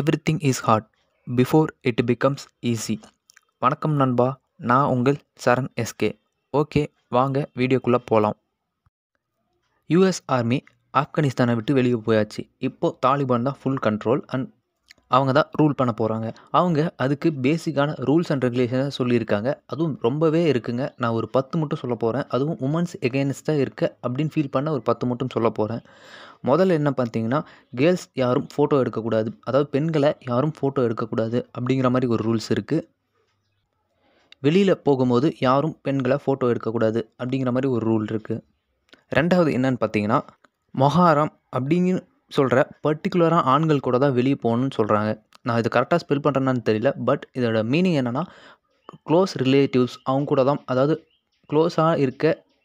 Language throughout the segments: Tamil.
every everything is hard before it becomes easy வணக்கம் நண்பா நான் உங்கள் சரண் எஸ்கே ஓகே வாங்க வீடியோக்குள்ளே போகலாம் யூஎஸ் ஆர்மி ஆப்கானிஸ்தானை விட்டு வெளியே போயாச்சு இப்போது தாலிபான் தான் ஃபுல் கண்ட்ரோல் அண்ட் அவங்க தான் ரூல் பண்ண போகிறாங்க அவங்க அதுக்கு பேசிக்கான ரூல்ஸ் அண்ட் ரெகுலேஷன் சொல்லியிருக்காங்க அதுவும் ரொம்பவே இருக்குங்க நான் ஒரு பத்து மட்டும் சொல்ல போகிறேன் அதுவும் உமன்ஸ் எகேன்ஸ்டாக இருக்க அப்படின்னு ஃபீல் பண்ண ஒரு பத்து மட்டும் சொல்ல போகிறேன் முதல்ல என்ன பார்த்தீங்கன்னா கேர்ள்ஸ் யாரும் ஃபோட்டோ எடுக்கக்கூடாது அதாவது பெண்களை யாரும் ஃபோட்டோ எடுக்கக்கூடாது அப்படிங்கிற மாதிரி ஒரு ரூல்ஸ் இருக்குது வெளியில் போகும்போது யாரும் பெண்களை ஃபோட்டோ எடுக்கக்கூடாது அப்படிங்கிற மாதிரி ஒரு ரூல் இருக்குது ரெண்டாவது என்னன்னு பார்த்தீங்கன்னா மொஹாரம் அப்படிங்கிற சொல்கிற பர்டிகுலராக ஆண்கள் கூட தான் வெளியே போகணும்னு சொல்கிறாங்க நான் இது கரெக்டாக ஸ்பெல் பண்ணுறேன்னு தெரியல பட் இதோட மீனிங் என்னென்னா க்ளோஸ் ரிலேட்டிவ்ஸ் அவங்க கூட தான் அதாவது க்ளோஸாக இருக்க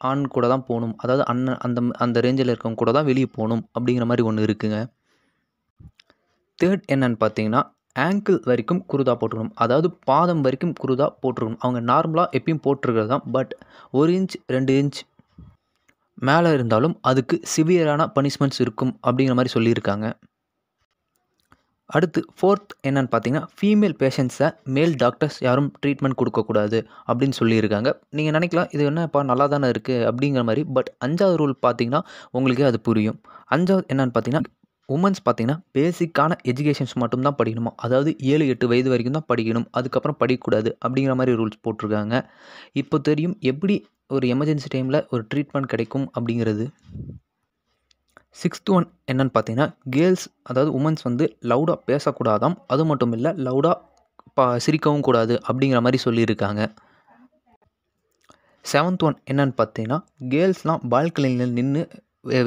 ஆண் கூட தான் போகணும் அதாவது அண்ணன் அந்த அந்த ரேஞ்சில் இருக்கவங்க கூட தான் வெளியே போகணும் அப்படிங்கிற மாதிரி ஒன்று இருக்குங்க தேர்ட் என்னன்னு பார்த்தீங்கன்னா ஆங்கிள் வரைக்கும் குருதா போட்டுக்கணும் அதாவது பாதம் வரைக்கும் குருதா போட்டுருக்கணும் அவங்க நார்மலாக எப்பயும் போட்டிருக்கிறது தான் பட் ஒரு இன்ச் ரெண்டு இன்ச் மேலே இருந்தாலும் அதுக்கு சிவியரான பனிஷ்மெண்ட்ஸ் இருக்கும் அப்படிங்கிற மாதிரி சொல்லியிருக்காங்க அடுத்து ஃபோர்த் என்னன்னு பார்த்தீங்கன்னா ஃபீமேல் பேஷண்ட்ஸை மேல் டாக்டர்ஸ் யாரும் ட்ரீட்மெண்ட் கொடுக்கக்கூடாது அப்படின்னு சொல்லியிருக்காங்க நீங்கள் நினைக்கலாம் இது என்னப்பா நல்லா தானே இருக்குது அப்படிங்கிற மாதிரி பட் அஞ்சாவது ரூல் பார்த்தீங்கன்னா உங்களுக்கே அது புரியும் அஞ்சாவது என்னன்னு பார்த்தீங்கன்னா உமன்ஸ் பார்த்திங்கன்னா பேசிக்கான எஜுகேஷன்ஸ் மட்டும்தான் படிக்கணுமா அதாவது ஏழு எட்டு வயது வரைக்கும் தான் படிக்கணும் அதுக்கப்புறம் படிக்கக்கூடாது அப்படிங்கிற மாதிரி ரூல்ஸ் போட்டிருக்காங்க இப்போ தெரியும் எப்படி ஒரு எமர்ஜென்சி டைமில் ஒரு ட்ரீட்மெண்ட் கிடைக்கும் அப்படிங்கிறது சிக்ஸ்த்து ஒன் என்னன்னு பார்த்தீங்கன்னா கேர்ள்ஸ் அதாவது உமன்ஸ் வந்து லவுடாக பேசக்கூடாதாம் அது மட்டும் இல்லை லவுடாக பா சிரிக்கவும் கூடாது அப்படிங்கிற மாதிரி சொல்லியிருக்காங்க செவன்த் ஒன் என்னன்னு பார்த்தீங்கன்னா கேர்ள்ஸ்லாம் பால்கனியில் நின்று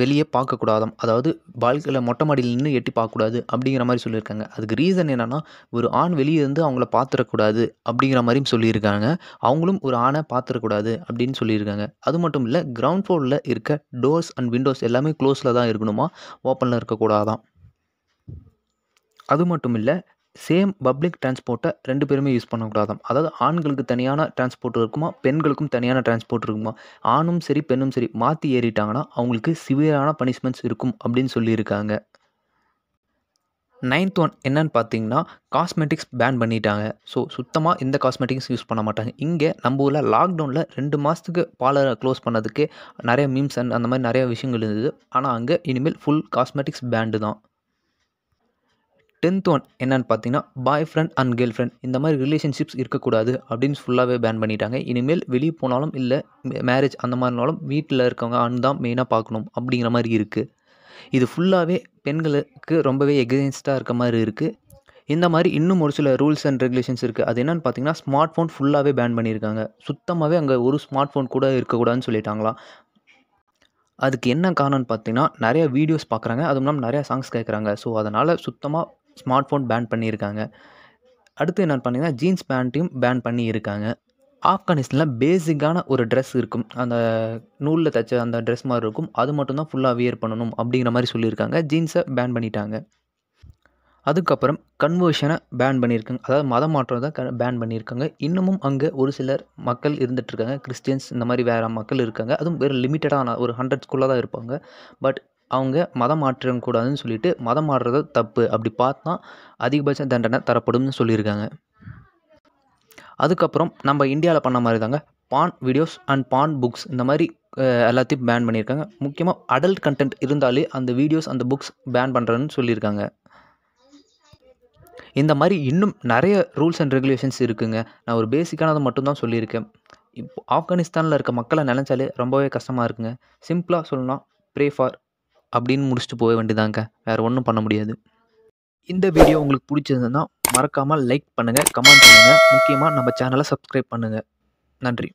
வெளியே பார்க்கக்கூடாதாம் அதாவது வாழ்க்கையில் மொட்டை மாடியில் நின்று எட்டி பார்க்கக்கூடாது அப்படிங்கிற மாதிரி சொல்லியிருக்காங்க அதுக்கு ரீசன் என்னென்னா ஒரு ஆண் வெளியே இருந்து அவங்கள பார்த்துடக்கூடாது அப்படிங்கிற மாதிரியும் சொல்லியிருக்காங்க அவங்களும் ஒரு ஆணை பார்த்துடக்கூடாது அப்படின்னு சொல்லியிருக்காங்க அது மட்டும் இல்லை கிரவுண்ட் ஃப்ளோரில் இருக்க டோர்ஸ் அண்ட் விண்டோஸ் எல்லாமே க்ளோஸில் தான் இருக்கணுமா ஓப்பனில் இருக்கக்கூடாதான் அது மட்டும் இல்லை சேம் பப்ளிக் டிரான்ஸ்போர்ட்டை ரெண்டு பேருமே யூஸ் பண்ணக்கூடாது அதாவது ஆண்களுக்கு தனியான டிரான்ஸ்போர்ட் இருக்குமா பெண்களுக்கும் தனியான டிரான்ஸ்போர்ட் இருக்குமா ஆணும் சரி பெண்ணும் சரி மாற்றி ஏறிட்டாங்கன்னா அவங்களுக்கு சிவியரான பனிஷ்மெண்ட்ஸ் இருக்கும் அப்படின்னு சொல்லியிருக்காங்க நைன்த் ஒன் என்னன்னு பார்த்தீங்கன்னா காஸ்மெட்டிக்ஸ் பேன் பண்ணிட்டாங்க ஸோ சுத்தமாக இந்த காஸ்மெட்டிக்ஸ் யூஸ் பண்ண மாட்டாங்க இங்கே நம்ம ஊரில் லாக்டவுனில் ரெண்டு மாதத்துக்கு பார்லரை க்ளோஸ் பண்ணதுக்கே நிறைய மீம்ஸ் அண்ட் அந்த மாதிரி நிறைய விஷயங்கள் இருந்தது ஆனால் அங்கே இனிமேல் ஃபுல் காஸ்மெட்டிக்ஸ் பேண்டு தான் டென்த் ஒன் என்னென்னு பார்த்தீங்கன்னா boyfriend and girlfriend இந்த மாதிரி ரிலேஷன்ஷிப்ஸ் இருக்கக்கூடாது அப்படின்னு ஃபுல்லாகவே பேன் பண்ணிட்டாங்க இனிமேல் வெளியே போனாலும் இல்லை மேரேஜ் அந்த மாதிரினாலும் வீட்டில் இருக்கவங்க அண்ணு தான் மெயினாக பார்க்கணும் அப்படிங்கிற மாதிரி இருக்குது இது ஃபுல்லாகவே பெண்களுக்கு ரொம்பவே எகேன்ஸ்டாக இருக்க மாதிரி இருக்குது இந்த மாதிரி இன்னும் ஒரு சில ரூல்ஸ் அண்ட் ரெகுலேஷன்ஸ் இருக்குது அது என்னென்னு பார்த்தீங்கன்னா ஸ்மார்ட் ஃபோன் ஃபுல்லாகவே பேன் பண்ணியிருக்காங்க சுத்தமாகவே அங்கே ஒரு ஸ்மார்ட் ஃபோன் கூட இருக்கக்கூடாதுன்னு சொல்லிட்டாங்களா அதுக்கு என்ன காரணம்னு பார்த்தீங்கன்னா நிறையா வீடியோஸ் பார்க்குறாங்க அதுவும் இல்லாமல் நிறையா சாங்ஸ் கேட்குறாங்க ஸோ அதனால் சுத்தமாக ஸ்மார்ட் ஃபோன் பேன் பண்ணியிருக்காங்க அடுத்து என்ன பண்ணிங்கன்னா ஜீன்ஸ் பேண்ட்டையும் பேன் பண்ணியிருக்காங்க ஆப்கானிஸ்தானில் பேசிக்கான ஒரு ட்ரெஸ் இருக்கும் அந்த நூலில் தைச்ச அந்த ட்ரெஸ் மாதிரி இருக்கும் அது மட்டும்தான் ஃபுல்லாக வியர் பண்ணணும் அப்படிங்கிற மாதிரி சொல்லியிருக்காங்க ஜீன்ஸை பேன் பண்ணிட்டாங்க அதுக்கப்புறம் கன்வர்ஷனை பேன் பண்ணியிருக்காங்க அதாவது மத மாற்றம் தான் பேன் பண்ணியிருக்காங்க இன்னமும் அங்கே ஒரு சிலர் மக்கள் இருந்துகிட்ருக்காங்க கிறிஸ்டியன்ஸ் இந்த மாதிரி வேறு மக்கள் இருக்காங்க அதுவும் வெறும் லிமிட்டடான ஒரு ஹண்ட்ரட்ஸ்குள்ளே தான் இருப்பாங்க பட் அவங்க மதம் மாற்றக்கூடாதுன்னு சொல்லிட்டு மதம் மாறுறது தப்பு அப்படி பார்த்தா அதிகபட்ச தண்டனை தரப்படும்னு சொல்லியிருக்காங்க அதுக்கப்புறம் நம்ம இந்தியாவில் பண்ண மாதிரி தாங்க ban videos and ban books இந்த மாதிரி எல்லாத்தையும் பேன் பண்ணியிருக்காங்க முக்கியமாக அடல்ட் கண்டென்ட் இருந்தாலே அந்த வீடியோஸ் அந்த புக்ஸ் பேன் பண்ணுறதுன்னு சொல்லியிருக்காங்க இந்த மாதிரி இன்னும் நிறைய ரூல்ஸ் அண்ட் ரெகுலேஷன்ஸ் இருக்குங்க நான் ஒரு பேசிக்கானதை மட்டும்தான் சொல்லியிருக்கேன் இப்போ ஆப்கானிஸ்தானில் இருக்க மக்களை நினச்சாலே ரொம்பவே கஷ்டமாக இருக்குங்க சிம்பிளாக சொல்லணும் ப்ரே ஃபார் அப்படின்னு முடிச்சுட்டு போக வேண்டியதாங்க வேறு ஒன்றும் பண்ண முடியாது இந்த வீடியோ உங்களுக்கு பிடிச்சிருந்ததுன்னா மறக்காமல் லைக் பண்ணுங்கள் கமெண்ட் பண்ணுங்கள் முக்கியமாக நம்ம சேனலை சப்ஸ்கிரைப் பண்ணுங்கள் நன்றி